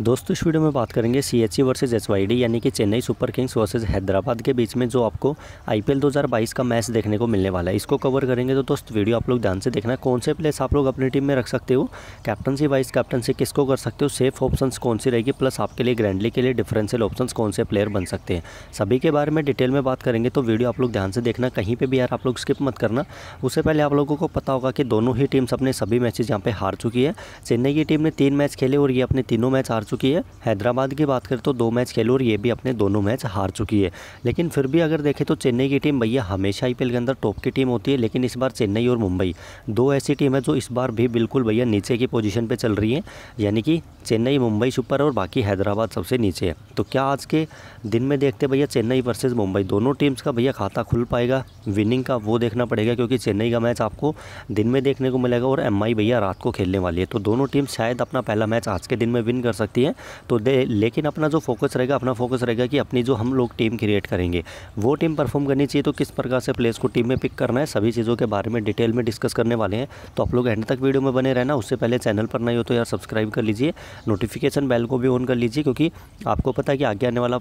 दोस्तों इस वीडियो में बात करेंगे C H C versus S Y D यानी कि Chennai Super Kings versus Hyderabad के बीच में जो आपको आईपीएल 2022 का मैच देखने को मिलने वाला है इसको कवर करेंगे तो दोस्त वीडियो आप लोग ध्यान से देखना कौन से प्लेस आप लोग अपनी टीम में रख सकते हो कैप्टनसी वाइस कैप्टनसी किसको कर सकते हो सेफ ऑप्शन कौन सी रहेगी प्लस आपके लिए ग्रैंडली के लिए डिफरेंशियल ऑप्शन कौन से प्लेयर बन सकते हैं सभी के बारे में डिटेल में बात करेंगे तो वीडियो आप लोग ध्यान से देखना कहीं पर भी यार आप लोग स्किप मत करना उससे पहले आप लोगों को पता होगा कि दोनों ही टीम्स अपने सभी मैचेज यहाँ पर हार चुकी है चेन्नई की टीम ने तीन मैच खेले और ये अपने तीनों मैच हार हार चुकी है हैदराबाद की बात करें तो दो मैच खेलो और ये भी अपने दोनों मैच हार चुकी है लेकिन फिर भी अगर देखें तो चेन्नई की टीम भैया हमेशा आई के अंदर टॉप की टीम होती है लेकिन इस बार चेन्नई और मुंबई दो ऐसी टीम है जो इस बार भी बिल्कुल भैया नीचे की पोजिशन पर चल रही है यानी कि चेन्नई मुंबई सुपर और बाकी हैदराबाद सबसे नीचे है तो क्या आज के दिन में देखते भैया चेन्नई वर्सेज मुंबई दोनों टीम्स का भैया खाता खुल पाएगा विनिंग का वो देखना पड़ेगा क्योंकि चेन्नई का मैच आपको दिन में देखने को मिलेगा और एम भैया रात को खेलने वाली है तो दोनों टीम शायद अपना पहला मैच आज के दिन में विन कर सकती है तो दे लेकिन अपना जो फोकस रहेगा अपना फोकस रहेगा कि अपनी जो हम लोग टीम क्रिएट करेंगे वो टीम परफॉर्म करनी चाहिए तो किस प्रकार से प्लेयर्स को टीम में पिक करना है सभी चीज़ों के बारे में डिटेल में डिस्कस करने वाले हैं तो आप लोग एंड तक वीडियो में बने रहना उससे पहले चैनल पर नहीं हो तो यार सब्सक्राइब कर लीजिए नोटिफिकेशन बेल को भी ऑन कर लीजिए क्योंकि आपको पता है कि आगे आने वाला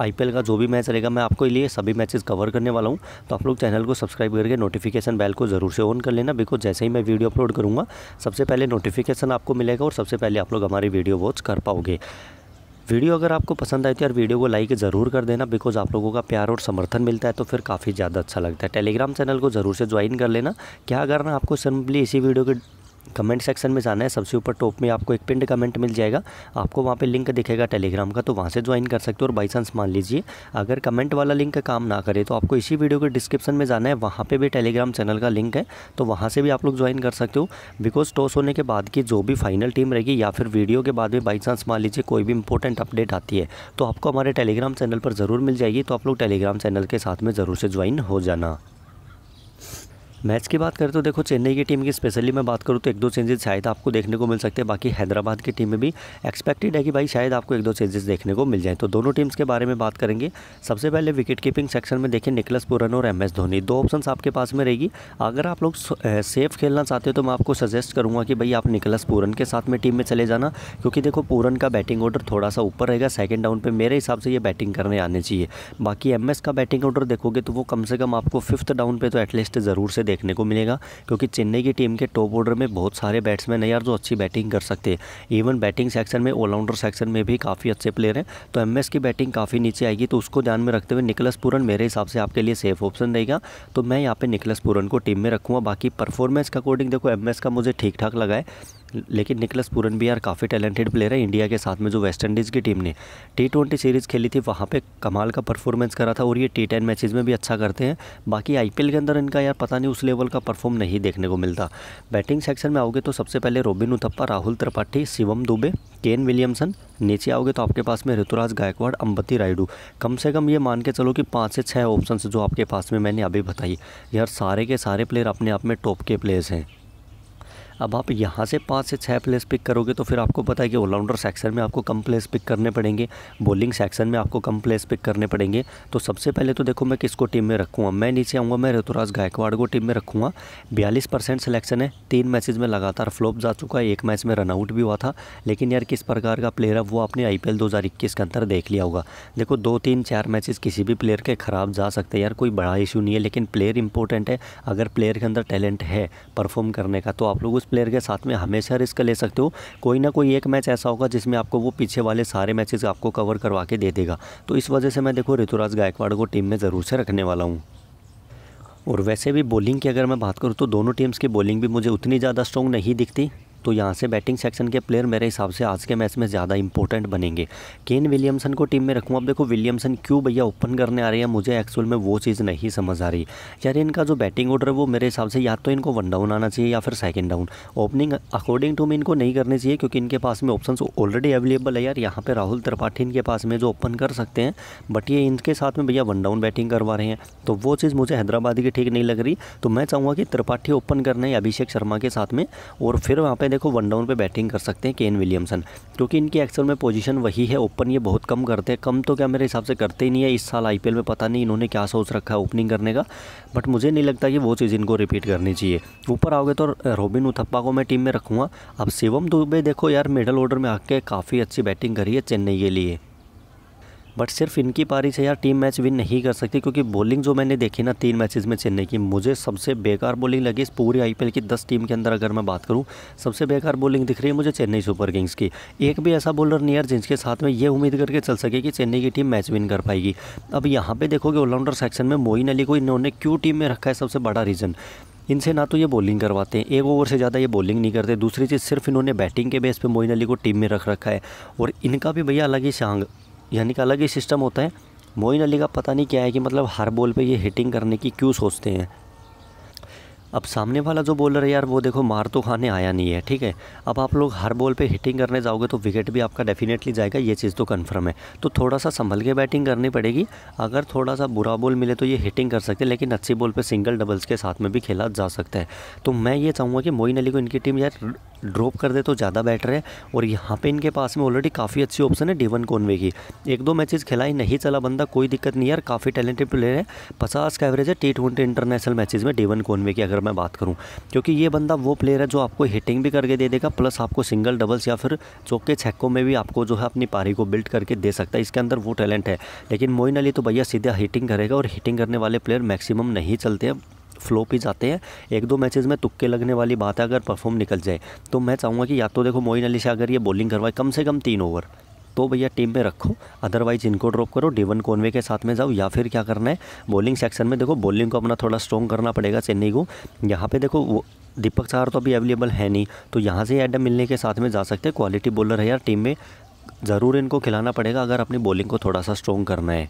आई का जो भी मैच रहेगा मैं आपको लिए सभी मैचेस कवर करने वाला हूं तो आप लोग चैनल को सब्सक्राइब करके नोटिफिकेशन बेल को ज़रूर से ऑन कर लेना बिकॉज जैसे ही मैं वीडियो अपलोड करूँगा सबसे पहले नोटिफिकेशन आपको मिलेगा और सबसे पहले आप लोग हमारी वीडियो वॉच कर पाओगे वीडियो अगर आपको पसंद आए तो यार वीडियो को लाइक ज़रूर कर देना बिकॉज आप लोगों का प्यार और समर्थन मिलता है तो फिर काफ़ी ज़्यादा अच्छा लगता है टेलीग्राम चैनल को ज़रूर से ज्वाइन कर लेना क्या करना आपको सिंपली इसी वीडियो के कमेंट सेक्शन में जाना है सबसे ऊपर टॉप में आपको एक पिंड कमेंट मिल जाएगा आपको वहाँ पे लिंक दिखेगा टेलीग्राम का तो वहाँ से ज्वाइन कर सकते हो और बाई चांस मान लीजिए अगर कमेंट वाला लिंक काम ना करे तो आपको इसी वीडियो के डिस्क्रिप्शन में जाना है वहाँ पर भी टेलीग्राम चैनल का लिंक है तो वहाँ से भी आप लोग ज्वाइन कर सकते हो बिकॉज टॉस होने के बाद की जो भी फाइनल टीम रहेगी या फिर वीडियो के बाद में बाई चांस मान लीजिए कोई भी इंपॉर्टेंट अपडेट आती है तो आपको हमारे टेलीग्राम चैनल पर ज़रूर मिल जाएगी तो आप लोग टेलीग्राम चैनल के साथ में ज़रूर से ज्वाइन हो जाना मैच की बात करें तो देखो चेन्नई की टीम की स्पेशली मैं बात करूँ तो एक दो चेंजेस शायद आपको देखने को मिल सकते हैं बाकी हैदराबाद की टीम में भी एक्सपेक्टेड है कि भाई शायद आपको एक दो चेंजेस देखने को मिल जाए तो दोनों टीम्स के बारे में बात करेंगे सबसे पहले विकेट कीपिंग सेक्शन में देखें निकलस पुरन और एम एस धोनी दो ऑप्शन आपके पास में रहेगी अगर आप लोग सेफ खेलना चाहते हो तो मैं आपको सजेस्ट करूँगा कि भाई आप निकलस पूरन के साथ में टीम में चले जाना क्योंकि देखो पूरन का बैटिंग ऑर्डर थोड़ा सा ऊपर रहेगा सेकेंड डाउन पर मेरे हिसाब से ये बैटिंग करने आने चाहिए बाकी एम का बैटिंग ऑर्डर देखोगे तो वो कम से कम आपको फिफ्थ डाउन पर तो एटलीस्ट ज़रूर से देखने को मिलेगा क्योंकि चेन्नई की टीम के टॉप ऑर्डर में बहुत सारे बैट्समैन हैं यार जो अच्छी बैटिंग कर सकते हैं इवन बैटिंग सेक्शन में ऑलराउंडर सेक्शन में भी काफ़ी अच्छे प्लेयर हैं तो एम की बैटिंग काफ़ी नीचे आएगी तो उसको ध्यान में रखते हुए निकलस पूरन मेरे हिसाब से आपके लिए सेफ ऑप्शन रहेगा तो मैं यहाँ पर निकलस पूरन को टीम में रखूँगा बाकी परफॉर्मेंस के अकॉर्डिंग देखो एम का मुझे ठीक ठाक लगा है लेकिन निकलस पूरन भी यार काफ़ी टैलेंटेड प्लेयर है इंडिया के साथ में जो वेस्ट इंडीज़ की टीम ने टी ट्वेंटी सीरीज़ खेली थी वहाँ पे कमाल का परफॉर्मेंस करा था और ये टी टेन मैचेज़ में भी अच्छा करते हैं बाकी आईपीएल के अंदर इनका यार पता नहीं उस लेवल का परफॉर्म नहीं देखने को मिलता बैटिंग सेक्शन में आओगे तो सबसे पहले Robin Uthappa Rahul Tripathi Shivam Dube Kane Williamson नीचे आओगे तो आपके पास में ऋतुराज गायकवाड़ अंबती रायडू कम से कम ये मान के चलो कि पाँच से छः ऑप्शन जो आपके पास में मैंने अभी बताई यार सारे के सारे प्लेयर अपने आप में टॉप के प्लेयर्स हैं अब आप यहाँ से पाँच से छः प्लेस पिक करोगे तो फिर आपको पता है कि ऑलराउंडर सेक्शन में आपको कम प्लेस पिक करने पड़ेंगे बॉलिंग सेक्शन में आपको कम प्लेस पिक करने पड़ेंगे तो सबसे पहले तो देखो मैं किसको टीम में रखूँगा मैं नीचे आऊँगा मैं ऋतुराज गायकवाड़ को टीम में रखूँगा बयालीस परसेंट सिलेक्शन है तीन मैचेज में लगातार फ्लॉप जा चुका है एक मैच में रनआउट भी हुआ था लेकिन यार किस प्रकार का प्लेयर है वो आपने आई पी के अंदर देख लिया होगा देखो दो तीन चार मैचेज किसी भी प्लेयर के ख़राब जा सकते हैं यार कोई बड़ा इशू नहीं है लेकिन प्लेयर इंपॉर्टेंट है अगर प्लेयर के अंदर टैलेंट है परफॉर्म करने का तो आप लोग उस प्लेयर के साथ में हमेशा रिस्क ले सकते हो कोई ना कोई एक मैच ऐसा होगा जिसमें आपको वो पीछे वाले सारे मैचेस आपको कवर करवा के दे देगा तो इस वजह से मैं देखो ऋतुराज गायकवाड़ को टीम में ज़रूर से रखने वाला हूँ और वैसे भी बॉलिंग की अगर मैं बात करूँ तो दोनों टीम्स की बॉलिंग भी मुझे उतनी ज़्यादा स्ट्रॉन्ग नहीं दिखती तो यहाँ से बैटिंग सेक्शन के प्लेयर मेरे हिसाब से आज के मैच में ज़्यादा इंपॉर्टेंट बनेंगे केन विलियमसन को टीम में रखूँ अब देखो विलियमसन क्यों भैया ओपन करने आ रहे हैं मुझे एक्चुअल में वो चीज़ नहीं समझ आ रही यार इनका जो बैटिंग ऑर्डर है वो मेरे हिसाब से या तो इनको वन डाउन आना चाहिए या फिर second down opening according to मैं इनको नहीं करनी चाहिए क्योंकि इनके पास में ऑप्शन ऑलरेडी अवेलेबल है यार यहाँ पर राहुल त्रिपाठी इनके पास में जो ओपन कर सकते हैं बट ये इनके साथ में भैया वन डाउन बैटिंग करवा रहे हैं तो वो चीज़ मुझे हैदराबाद की ठीक नहीं लग रही तो मैं चाहूँगा कि त्रिपाठी ओपन करना है अभिषेक शर्मा के साथ में और फिर वहाँ पर देखो वन डाउन पे बैटिंग कर सकते हैं केन विलियमसन क्योंकि इनकी एक्सल में पोजीशन वही है ओपन ये बहुत कम करते हैं कम तो क्या मेरे हिसाब से करते ही नहीं है इस साल आईपीएल में पता नहीं इन्होंने क्या सोच रखा है ओपनिंग करने का बट मुझे नहीं लगता कि वो चीज़ इनको रिपीट करनी चाहिए ऊपर आओगे तो रॉबिन उथप्पा को मैं टीम में रखूँगा अब शिवम दुबे देखो यार मिडल ऑर्डर में आके काफ़ी अच्छी बैटिंग करी है चेन्नई के लिए बट सिर्फ इनकी पारी से यार टीम मैच विन नहीं कर सकती क्योंकि बॉलिंग जो मैंने देखी ना तीन मैचेस में चेन्नई की मुझे सबसे बेकार बॉलिंग लगी इस पूरी आईपीएल की दस टीम के अंदर अगर मैं बात करूँ सबसे बेकार बॉलिंग दिख रही है मुझे चेन्नई सुपर किंग्स की एक भी ऐसा बॉलर नहीं यार जिसके साथ में ये उम्मीद करके चल सके कि चेन्नई की टीम मैच विन कर पाएगी अब यहाँ पर देखोगे ऑलराउंडर सेक्शन में मोइन अली को इन्होंने क्यों टीम में रखा है सबसे बड़ा रीज़न इनसे ना तो ये बॉलिंग करवाते हैं एक ओवर से ज़्यादा ये बॉलिंग नहीं करते दूसरी चीज़ सिर्फ इन्होंने बैटिंग के बेस पे मोइन अली को टीम में रख रखा है और इनका भी भैया अलग ही शांग यानी कि अलग ही सिस्टम होता है मोइन अली का पता नहीं क्या है कि मतलब हर बॉल पे ये हिटिंग करने की क्यों सोचते हैं अब सामने वाला जो बॉलर है यार वो देखो मार तो खाने आया नहीं है ठीक है अब आप लोग हर बॉल पे हिटिंग करने जाओगे तो विकेट भी आपका डेफिनेटली जाएगा ये चीज़ तो कन्फर्म है तो थोड़ा सा संभल के बैटिंग करनी पड़ेगी अगर थोड़ा सा बुरा बॉल मिले तो ये हिटिंग कर सकते हैं लेकिन अच्छी बॉल पर सिंगल डबल्स के साथ में भी खेला जा सकता है तो मैं ये चाहूँगा कि मोइन अली को इनकी टीम यार ड्रॉप कर दे तो ज़्यादा बेटर है और यहाँ पे इनके पास में ऑलरेडी काफ़ी अच्छी ऑप्शन है डेवन कॉनवे की एक दो मैचेस ही नहीं चला बंदा कोई दिक्कत नहीं यार काफ़ी टैलेंटेड प्लेयर है पचास का एवरेज है टी ट्वेंटी इंटरनेशनल मैचेस में डेवन कॉनवे की अगर मैं बात करूँ क्योंकि ये बंदा वो प्लेयर है जो आपको हिटिंग भी करके दे देगा प्लस आपको सिंगल डबल्स या फिर चौके छक्कों में भी आपको जो है अपनी पारी को बिल्ड करके दे सकता है इसके अंदर वो टैलेंट है लेकिन मोइन अली तो भैया सीधा हिटिंग करेगा और हिटिंग करने वाले प्लेयर मैक्सिमम नहीं चलते हैं फ्लो पे जाते हैं एक दो मैचेस में तुक्के लगने वाली बात है अगर परफॉर्म निकल जाए तो मैं चाहूँगा कि या तो देखो मोइन अली से अगर ये बॉलिंग करवाए कम से कम तीन ओवर तो भैया टीम में रखो अदरवाइज इनको ड्रॉप करो डेवन कॉनवे के साथ में जाओ या फिर क्या करना है बॉलिंग सेक्शन में देखो बॉलिंग को अपना थोड़ा स्ट्रॉन्ग करना पड़ेगा चेन्नई को यहाँ पर देखो वो दीपक चार तो अभी अवेलेबल है नहीं तो यहाँ से एडम मिलने के साथ में जा सकते हैं क्वालिटी बॉलर है यार टीम में ज़रूर इनको खिलाना पड़ेगा अगर अपनी बॉलिंग को थोड़ा सा स्ट्रॉन्ग करना है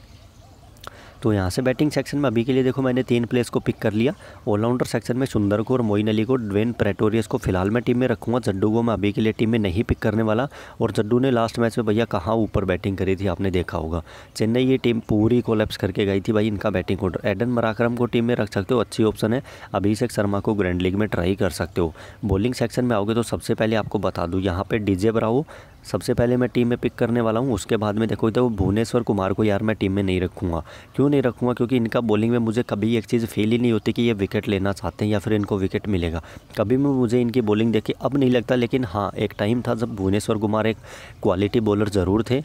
तो यहाँ से बैटिंग सेक्शन में अभी के लिए देखो मैंने तीन प्लेयर्स को पिक कर लिया ऑलराउंडर सेक्शन में सुंदर को और मोइन अली को ड्वेन प्रेटोरियस को फिलहाल मैं टीम में रखूँगा जड्डू को मैं अभी के लिए टीम में नहीं पिक करने वाला और जड्डू ने लास्ट मैच में भैया कहाँ ऊपर बैटिंग करी थी आपने देखा होगा चेन्नई ये टीम पूरी कोलेप्स करके गई थी भाई इनका बैटिंग ऑर्डर एडन मराक्रम को टीम में रख सकते हो अच्छी ऑप्शन है अभिषेक शर्मा को ग्रैंड लीग में ट्राई कर सकते हो बॉलिंग सेक्शन में आओगे तो सबसे पहले आपको बता दूँ यहाँ पर डीजे बराओ सबसे पहले मैं टीम में पिक करने वाला हूँ उसके बाद में देखो तो भुवनेश्वर कुमार को यार मैं टीम में नहीं रखूँगा क्यों नहीं रखूँगा क्योंकि इनका बॉलिंग में मुझे कभी एक चीज़ फील ही नहीं होती कि ये विकेट लेना चाहते हैं या फिर इनको विकेट मिलेगा कभी भी मुझे इनकी बॉलिंग देखी अब नहीं लगता लेकिन हाँ एक टाइम था जब भुवनेश्वर कुमार एक क्वालिटी बॉलर ज़रूर थे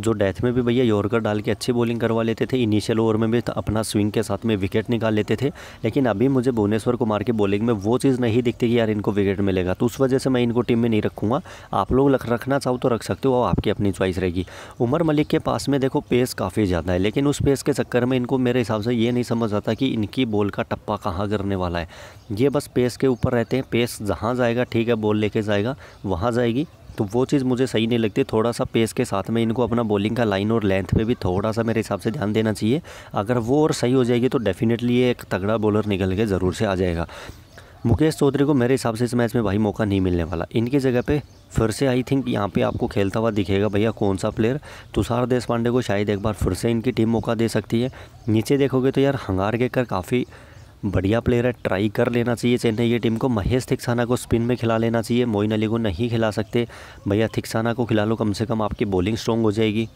जो डेथ में भी भैया यॉर्कर डाल के अच्छी बॉलिंग करवा लेते थे इनिशियल ओवर में भी अपना स्विंग के साथ में विकेट निकाल लेते थे लेकिन अभी मुझे भुवनेश्वर कुमार की बॉलिंग में वो चीज़ नहीं दिखती कि यार इनको विकेट मिलेगा तो उस वजह से मैं इनको टीम में नहीं रखूँगा आप लोग रखना चाहो तो रख सकते हो और आपकी अपनी च्वाइस रहेगी उमर मलिक के पास में देखो पेस काफ़ी ज़्यादा है लेकिन उस पेस के चक्कर में इनको मेरे हिसाब से ये नहीं समझ आता कि इनकी बॉल का टप्पा कहाँ करने वाला है ये बस पेस के ऊपर रहते हैं पेस जहाँ जाएगा ठीक है बॉल लेके जाएगा वहाँ जाएगी तो वो चीज़ मुझे सही नहीं लगती थोड़ा सा पेस के साथ में इनको अपना बॉलिंग का लाइन और लेंथ पे भी थोड़ा सा मेरे हिसाब से ध्यान देना चाहिए अगर वो और सही हो जाएगी तो डेफिनेटली ये एक तगड़ा बॉलर निकल के ज़रूर से आ जाएगा मुकेश चौधरी को मेरे हिसाब से इस मैच में भाई मौका नहीं मिलने वाला इनकी जगह पे फिर से आई थिंक यहाँ पे आपको खेलता हुआ दिखेगा भैया कौन सा प्लेयर तुषार पांडे को शायद एक बार फिर से इनकी टीम मौका दे सकती है नीचे देखोगे तो यार हंगार के कर काफ़ी बढ़िया प्लेयर है ट्राई कर लेना चाहिए चेन्नई की टीम को महेश थिक्साना को स्पिन में खिला लेना चाहिए मोइन अली को नहीं खिला सकते भैया थिक्साना को खिला लो कम से कम आपकी बॉलिंग स्ट्रॉन्ग हो जाएगी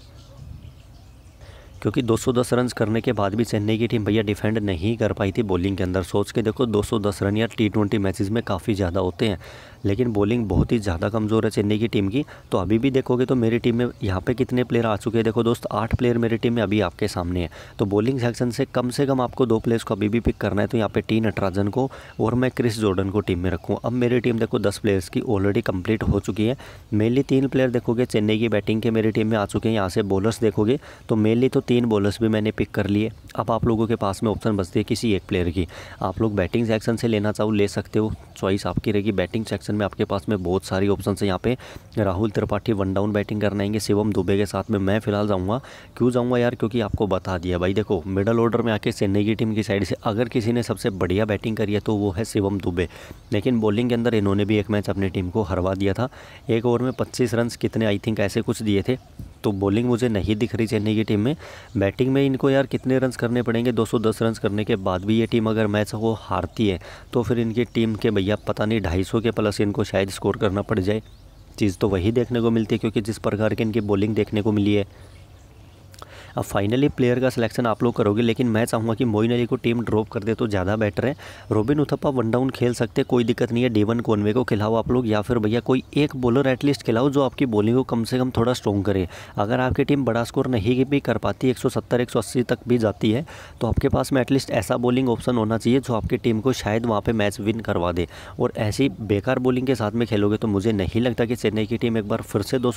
क्योंकि 210 रन करने के बाद भी चेन्नई की टीम भैया डिफेंड नहीं कर पाई थी बॉलिंग के अंदर सोच के देखो 210 रन या टी ट्वेंटी मैचेज में काफ़ी ज़्यादा होते हैं लेकिन बॉलिंग बहुत ही ज़्यादा कमज़ोर है चेन्नई की टीम की तो अभी भी देखोगे तो मेरी टीम में यहाँ पे कितने प्लेयर आ चुके हैं देखो दोस्त आठ प्लेयर मेरी टीम में अभी आपके सामने है तो बॉलिंग सेक्शन से कम से कम आपको दो प्लेयर्स को अभी भी पिक करना है तो यहाँ पे टी नटराजन को और मैं क्रिस जॉर्डन को टीम में रखूँ अब मेरी टीम देखो दस प्लेयर्स की ऑलरेडी कंप्लीट हो चुकी है मेनली तीन प्लेयर देखोगे चेन्नई की बैटिंग के मेरी टीम में आ चुके हैं यहाँ से बॉलर्स देखोगे तो मेनली तो तीन बॉलर्स भी मैंने पिक कर लिए अब आप लोगों के पास में ऑप्शन बचती है किसी एक प्लेयर की आप लोग बैटिंग सेक्शन से लेना चाहो ले सकते हो चॉइस आपकी रहेगी बैटिंग सेक्शन में आपके पास में बहुत सारी ऑप्शन है यहाँ पे Rahul Tripathi one down batting करने आएंगे शिवम दुबे के साथ में मैं फिलहाल जाऊँगा क्यों जाऊँगा यार क्योंकि आपको बता दिया भाई देखो मिडल ऑर्डर में आके चेन्नई की टीम की साइड से अगर किसी ने सबसे बढ़िया बैटिंग करी है तो वो है शिवम दुबे लेकिन बॉलिंग के अंदर इन्होंने भी एक मैच अपनी टीम को हरवा दिया था एक ओवर में पच्चीस रन कितने आई थिंक ऐसे कुछ दिए थे तो बॉलिंग मुझे नहीं दिख रही चेन्नई की टीम में बैटिंग में इनको यार कितने रन करने पड़ेंगे 210 रन करने के बाद भी ये टीम अगर मैच को हारती है तो फिर इनकी टीम के भैया पता नहीं ढाई के प्लस इनको शायद स्कोर करना पड़ जाए चीज़ तो वही देखने को मिलती है क्योंकि जिस प्रकार की इनकी बॉलिंग देखने को मिली है अब फाइनली प्लेयर का सिलेक्शन आप लोग करोगे लेकिन मैं चाहूँगा कि मोइन अली को टीम ड्रॉप कर दे तो ज़्यादा बेटर है रोबिन उथप्पा वन डाउन खेल सकते कोई दिक्कत नहीं है डेवन कोनवे को खिलाओ आप लोग या फिर भैया कोई एक बॉलर एटलीस्ट खिलाओ जो आपकी बॉलिंग को कम से कम थोड़ा स्ट्रॉन्ग करे अगर आपकी टीम बड़ा स्कोर नहीं भी कर पाती एक सौ तक भी जाती है तो आपके पास में एटलीस्ट ऐसा बॉलिंग ऑप्शन होना चाहिए जो आपकी टीम को शायद वहाँ पर मैच विन करवा दे और ऐसी बेकार बॉलिंग के साथ में खेलोगे तो मुझे नहीं लगता कि चेन्नई की टीम एक बार फिर से दो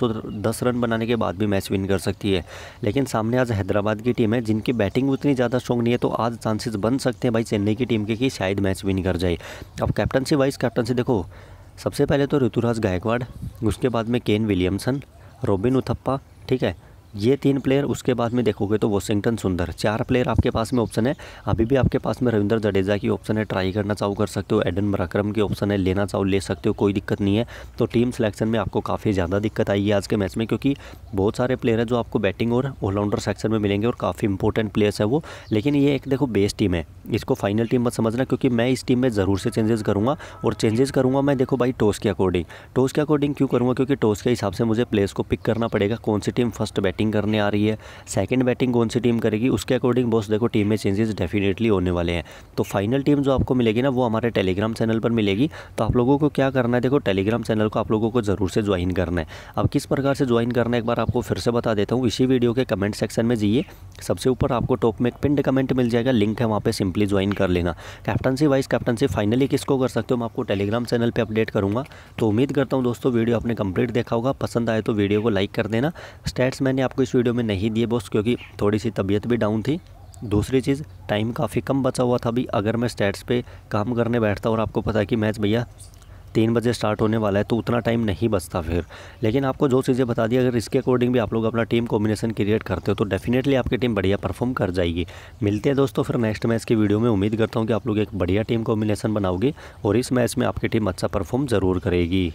रन बनाने के बाद भी मैच विन कर सकती है लेकिन सामने आज हैदराबाद की टीम है जिनकी बैटिंग उतनी ज़्यादा स्ट्रॉन्ग नहीं है तो आज चांसेस बन सकते हैं भाई चेन्नई की टीम के कि शायद मैच विन कर जाए अब कैप्टनसी वाइस कैप्टनसी देखो सबसे पहले तो ऋतुराज गायकवाड़ उसके बाद में केन विलियमसन रॉबिन उथप्पा ठीक है ये तीन प्लेयर उसके बाद में देखोगे तो वॉशिंगटन सुंदर चार प्लेयर आपके पास में ऑप्शन है अभी भी आपके पास में रविंद्र जडेजा की ऑप्शन है ट्राई करना चाहो कर सकते हो एडन मराक्रम की ऑप्शन है लेना चाहो ले सकते हो कोई दिक्कत नहीं है तो टीम सिलेक्शन में आपको काफ़ी ज़्यादा दिक्कत आई है आज के मैच में क्योंकि बहुत सारे प्लेयर हैं जो आपको बैटिंग और ऑलराउंडर सेक्शन में मिलेंगे और काफ़ी इंपॉर्टेंट प्लेयर्स है वो लेकिन ये एक देखो बेस्ट टीम है इसको फाइनल टीम मत समझना क्योंकि मैं इस टीम में ज़रूर से चेंजेस करूँगा और चेंजेस करूँगा मैं देखो भाई टॉस के अकॉर्डिंग टॉस के अकॉर्डिंग क्यों करूँगा क्योंकि टॉस के हिसाब से मुझे प्लेयर्स को पिक करना पड़ेगा कौन सी टीम फर्स्ट बैटिंग बैटिंग करने आ रही है सेकेंड बैटिंग कौन सी टीम करेगी उसके अकॉर्डिंग बॉस देखो टीम में चेंजेस डेफिनेटली होने वाले हैं तो फाइनल टीम जो आपको मिलेगी ना वो हमारे टेलीग्राम चैनल पर मिलेगी तो आप लोगों को क्या करना है देखो टेलीग्राम चैनल को आप लोगों को ज़रूर से ज्वाइन करना है अब किस प्रकार से ज्वाइन करना है एक बार आपको फिर से बता देता हूँ इसी वीडियो के कमेंट सेक्शन में जाइए सबसे ऊपर आपको टॉप में एक पिंड कमेंट मिल जाएगा लिंक है वहाँ पर सिंपली ज्वाइन कर लेना कैप्टनसी वाइस कैप्टनसी फाइनली किसको कर सकते हो मैं आपको टेलीग्राम चैनल पर अपडेट करूँगा तो उम्मीद करता हूँ दोस्तों वीडियो आपने कंप्लीट देखा होगा पसंद आए तो वीडियो को लाइक कर देना स्टेट्स मैंने आप आपको इस वीडियो में नहीं दिए बॉस क्योंकि थोड़ी सी तबीयत भी डाउन थी दूसरी चीज़ टाइम काफ़ी कम बचा हुआ था अभी अगर मैं स्टेट्स पे काम करने बैठता और आपको पता है कि मैच भैया तीन बजे स्टार्ट होने वाला है तो उतना टाइम नहीं बचता फिर लेकिन आपको जो चीज़ें बता दी अगर इसके अकॉर्डिंग भी आप लोग अपना टीम कॉम्बिनेशन क्रिएट करते हो तो डेफिनेटली आपकी टीम बढ़िया परफॉर्म कर जाएगी मिलते हैं दोस्तों फिर नेक्स्ट मैच की वीडियो में उम्मीद करता हूँ कि आप लोग एक बढ़िया टीम कॉम्बिनेशन बनाओगे और इस मैच में आपकी टीम अच्छा परफॉर्म ज़रूर करेगी